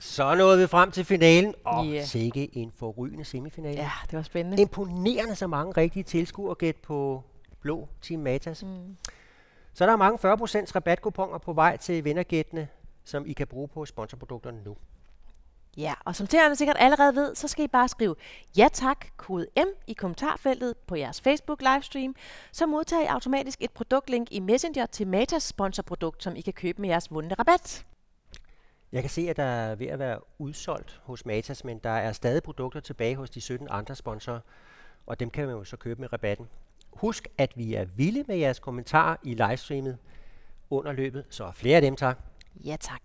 Så nåede vi frem til finalen, og yeah. sikke en forrygende semifinale. Ja, det var spændende. Imponerende så mange rigtige tilskuere gæt på blå Team Matas. Mm. Så der er mange 40% rabatkuponer på vej til vindergættene, som I kan bruge på sponsorprodukterne nu. Ja, og som tæerne sikkert allerede ved, så skal I bare skrive ja tak, kode M i kommentarfeltet på jeres Facebook livestream, så modtager I automatisk et produktlink i Messenger til Matas sponsorprodukt, som I kan købe med jeres vundne rabat. Jeg kan se, at der er ved at være udsolgt hos Matas, men der er stadig produkter tilbage hos de 17 andre sponsorer, og dem kan man jo så købe med rabatten. Husk, at vi er vilde med jeres kommentarer i livestreamet under løbet, så flere af dem tak. Ja tak.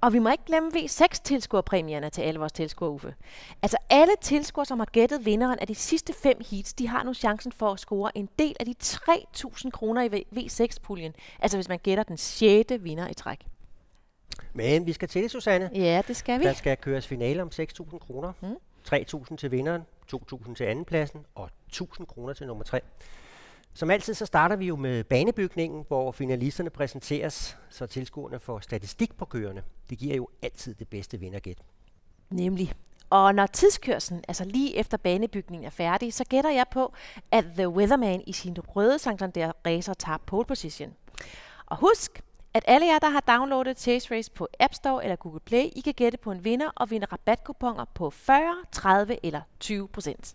Og vi må ikke glemme V6 tilskuerpræmierne til alle vores tilskuere, Uffe. Altså alle tilskuere, som har gættet vinderen af de sidste fem heats, de har nu chancen for at score en del af de 3.000 kroner i V6-puljen. Altså hvis man gætter den sjette vinder i træk. Men vi skal til det, Susanne. Ja, det skal vi. Der skal køres finale om 6.000 kroner. Mm. 3.000 til vinderen, 2.000 til andenpladsen og 1.000 kroner til nummer 3. Som altid så starter vi jo med banebygningen, hvor finalisterne præsenteres, så tilskuerne får statistik på kørende. Det giver jo altid det bedste vindergæt. Nemlig. Og når tidskørselen, altså lige efter banebygningen er færdig, så gætter jeg på, at The Weatherman i sin røde Santander Racer tager pole position. Og husk, at alle jer, der har downloadet Chase Race på App Store eller Google Play, I kan gætte på en vinder og vinde rabatkuponer på 40, 30 eller 20 procent.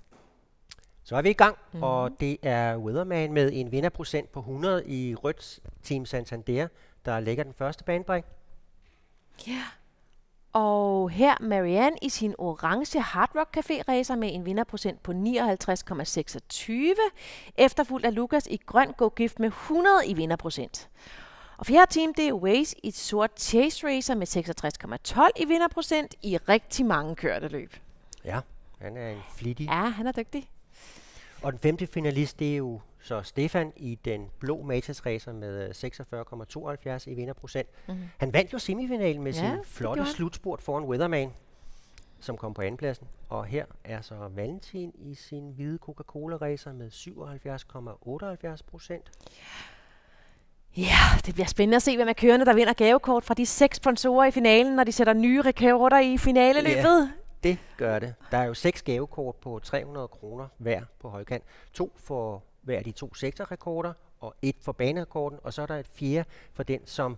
Så er vi i gang, mm-hmm. og det er Weatherman med en vinderprocent på 100 i rødt Team Santander, der lægger den første banebrik. Ja, og her Marianne i sin orange Hard Rock Café racer med en vinderprocent på 59,26, efterfulgt af Lukas i grøn Go Gift med 100 i vinderprocent. Og fjerde team, det er Waze i et sort chase racer med 66,12 i vinderprocent i rigtig mange kørte løb. Ja, han er en flittig. Ja, han er dygtig. Og den femte finalist, det er jo så Stefan i den blå Matas Racer med 46,72 øh, i vinderprocent. Mm-hmm. Han vandt jo semifinalen med ja, sin flotte slutspurt foran Weatherman, som kom på andenpladsen. Og her er så Valentin i sin hvide Coca-Cola Racer med 77,78 procent. Yeah. Ja, det bliver spændende at se, hvem er kørende, der vinder gavekort fra de seks sponsorer i finalen, når de sætter nye rekorder i finaleløbet. Ja, det gør det. Der er jo seks gavekort på 300 kroner hver på højkant. To for hver af de to sektorrekorder, og et for banerekorden, og så er der et fjerde for den, som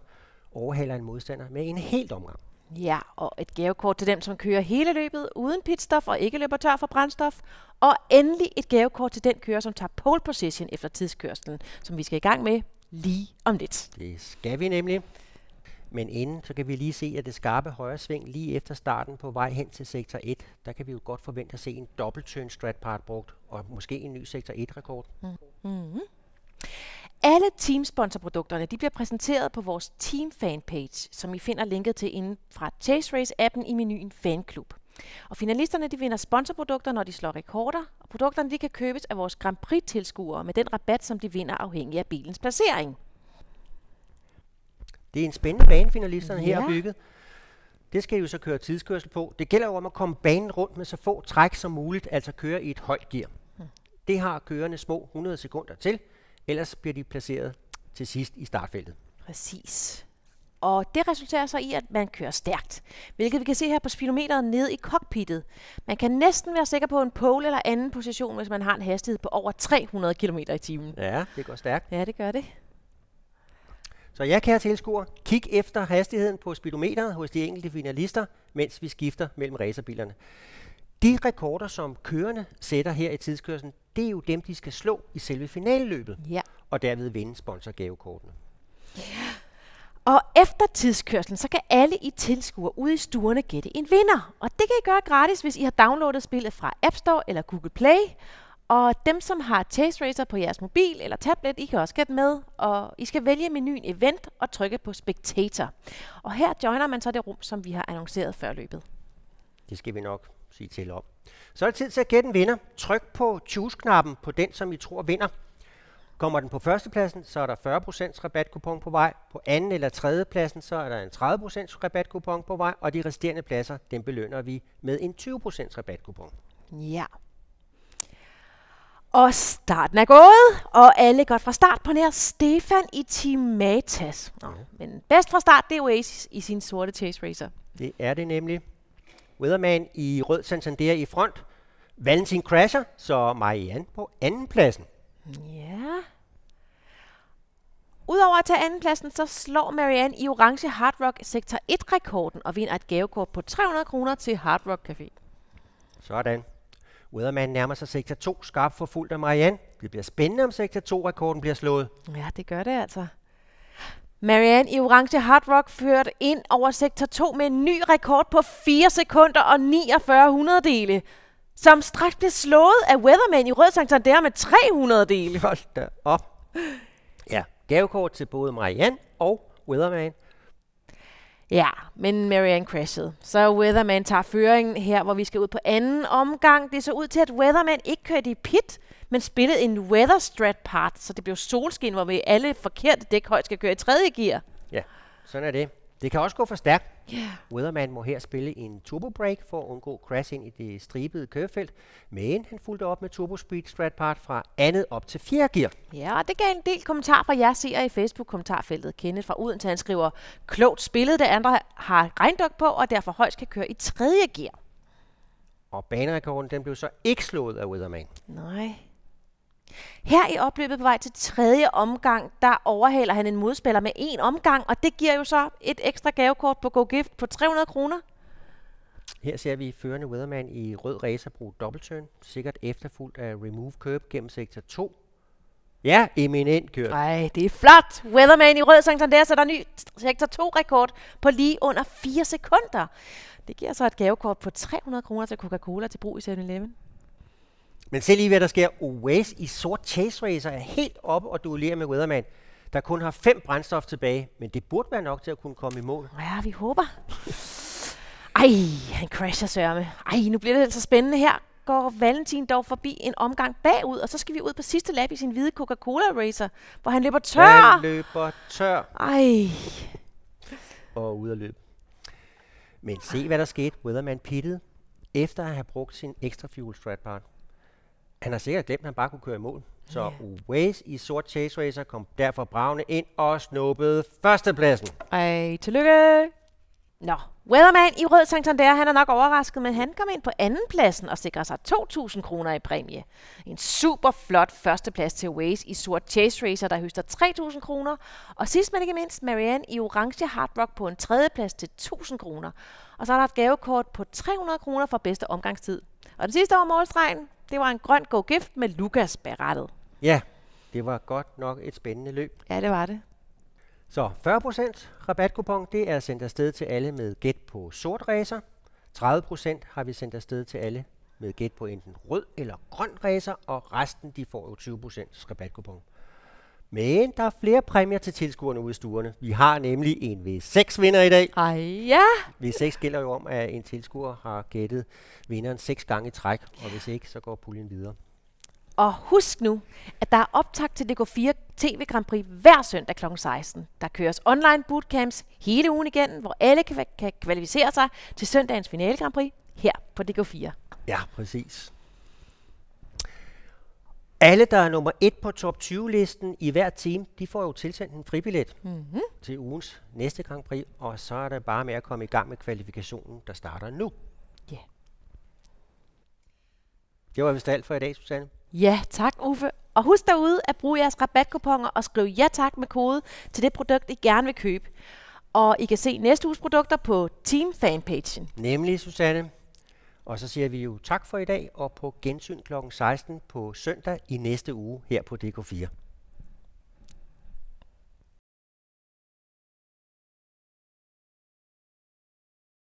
overhaler en modstander med en helt omgang. Ja, og et gavekort til dem, som kører hele løbet uden pitstop og ikke løber tør for brændstof. Og endelig et gavekort til den kører, som tager pole position efter tidskørslen, som vi skal i gang med lige om lidt. Det skal vi nemlig. Men inden, så kan vi lige se, at det skarpe højre sving lige efter starten på vej hen til sektor 1, der kan vi jo godt forvente at se en dobbelt turn strat part brugt, og måske en ny sektor 1-rekord. Mm. Mm-hmm. Alle Teamsponsorprodukterne de bliver præsenteret på vores Team Fanpage, som I finder linket til inden fra Chase Race-appen i menuen Fanklub. Og finalisterne de vinder sponsorprodukter, når de slår rekorder, og produkterne de kan købes af vores Grand Prix-tilskuere med den rabat, som de vinder afhængig af bilens placering. Det er en spændende bane, finalisterne ja. her har bygget. Det skal I jo så køre tidskørsel på. Det gælder jo om at komme banen rundt med så få træk som muligt, altså køre i et højt gear. Hmm. Det har kørende små 100 sekunder til, ellers bliver de placeret til sidst i startfeltet. Præcis og det resulterer så i, at man kører stærkt, hvilket vi kan se her på speedometeret nede i cockpittet. Man kan næsten være sikker på en pole eller anden position, hvis man har en hastighed på over 300 km i timen. Ja, det går stærkt. Ja, det gør det. Så jeg kære tilskuer, kig efter hastigheden på speedometeret hos de enkelte finalister, mens vi skifter mellem racerbilerne. De rekorder, som kørende sætter her i tidskørslen, det er jo dem, de skal slå i selve finalløbet, ja. og derved vinde sponsorgavekortene. Ja. Og efter tidskørslen, så kan alle I tilskuere ude i stuerne gætte en vinder. Og det kan I gøre gratis, hvis I har downloadet spillet fra App Store eller Google Play. Og dem, som har Chase Racer på jeres mobil eller tablet, I kan også gætte med. Og I skal vælge menuen Event og trykke på Spectator. Og her joiner man så det rum, som vi har annonceret før løbet. Det skal vi nok sige til om. Så er det tid til at gætte en vinder. Tryk på Choose-knappen på den, som I tror vinder. Kommer den på førstepladsen, så er der 40% rabatkupon på vej. På anden eller tredje pladsen, så er der en 30% rabatkupon på vej. Og de resterende pladser, den belønner vi med en 20% rabatkupon. Ja. Og starten er gået, og alle godt fra start på nær Stefan i Team Matas. Nå, men bedst fra start, det er Oasis i sin sorte Chase Racer. Det er det nemlig. Weatherman i rød Santander i front. Valentin crasher, så Marianne på anden pladsen. Ja over at tage andenpladsen, så slår Marianne i orange Hard Rock Sektor 1-rekorden og vinder et gavekort på 300 kroner til Hard Rock Café. Sådan. Weatherman nærmer sig sektor 2 skarp for fuldt af Marianne. Det bliver spændende, om sektor 2-rekorden bliver slået. Ja, det gør det altså. Marianne i orange Hard Rock førte ind over sektor 2 med en ny rekord på 4 sekunder og 49 hundrededele. som straks blev slået af Weatherman i rød der med 300 dele. Hold da op. Ja, gavekort til både Marianne og Weatherman. Ja, men Marianne crashed, Så Weatherman tager føringen her, hvor vi skal ud på anden omgang. Det så ud til, at Weatherman ikke kørte i pit, men spillede en weather strat part, så det blev solskin, hvor vi alle forkerte dæk skal køre i tredje gear. Ja, sådan er det. Det kan også gå for stærkt. Yeah. Weatherman må her spille en turbo break for at undgå crash ind i det stribede kørefelt, men han fulgte op med turbo speed strat part fra andet op til fjerde gear. Ja, og det gav en del kommentar fra jer ser i Facebook-kommentarfeltet. Kenneth fra Odense, han skriver, klogt spillet, det andre har regndok på, og derfor højst kan køre i tredje gear. Og banerekorden den blev så ikke slået af Weatherman. Nej. Her i opløbet på vej til tredje omgang, der overhaler han en modspiller med en omgang, og det giver jo så et ekstra gavekort på GoGift på 300 kroner. Her ser vi førende Weatherman i rød racer bruge dobbeltturn, sikkert efterfulgt af Remove Curb gennem sektor 2. Ja, eminent kørt. Nej, det er flot. Weatherman i rød Santander sætter ny sektor 2-rekord på lige under 4 sekunder. Det giver så et gavekort på 300 kroner til Coca-Cola til brug i 7-Eleven. Men selv lige hvad der sker, Oas i sort chase racer er helt oppe og duellerer med Weatherman, der kun har fem brændstof tilbage, men det burde være nok til at kunne komme i mål. Ja, vi håber. Ej, han crasher sørme. Ej, nu bliver det altså spændende her. Går Valentin dog forbi en omgang bagud, og så skal vi ud på sidste lap i sin hvide Coca-Cola Racer, hvor han løber tør. Han løber tør. Ej. Og ud af løb. Men se, hvad der skete. Weatherman pittede, efter at have brugt sin ekstra fuel strat part. Han har sikkert glemt, at han bare kunne køre i mål. Så ja. Waze i sort chase racer kom derfor bravende ind og snuppede førstepladsen. Ej, tillykke! Nå, Weatherman i Rød Santander, han er nok overrasket, men han kom ind på andenpladsen og sikrer sig 2.000 kroner i præmie. En super flot førsteplads til Waze i sort Chase Racer, der høster 3.000 kroner. Og sidst men ikke mindst Marianne i orange Hard Rock på en tredjeplads til 1.000 kroner. Og så har der et gavekort på 300 kroner for bedste omgangstid og den sidste over målstregen, det var en grøn go gift med Lukas berettet. Ja, det var godt nok et spændende løb. Ja, det var det. Så 40% rabatkupon, det er sendt afsted til alle med gæt på sort racer. 30% har vi sendt afsted til alle med gæt på enten rød eller grøn racer, og resten de får jo 20% rabatkupon. Men der er flere præmier til tilskuerne ude i stuerne. Vi har nemlig en V6-vinder i dag. Ej ja! V6 gælder jo om, at en tilskuer har gættet vinderen seks gange i træk, og hvis ikke, så går puljen videre. Og husk nu, at der er optag til DK4 TV Grand Prix hver søndag kl. 16. Der køres online bootcamps hele ugen igen, hvor alle kan, kan kvalificere sig til søndagens finale Grand Prix her på DK4. Ja, præcis. Alle, der er nummer et på top 20-listen i hver team, de får jo tilsendt en fribillet mm-hmm. til ugens næste Grand Prix, og så er det bare med at komme i gang med kvalifikationen, der starter nu. Ja. Yeah. Det var vist alt for i dag, Susanne. Ja, tak Uffe. Og husk derude at bruge jeres rabatkuponer og skrive ja tak med kode til det produkt, I gerne vil købe. Og I kan se næste uges produkter på team Fanpage. Nemlig, Susanne. Og så siger vi jo tak for i dag, og på gensyn kl. 16 på søndag i næste uge her på DK4.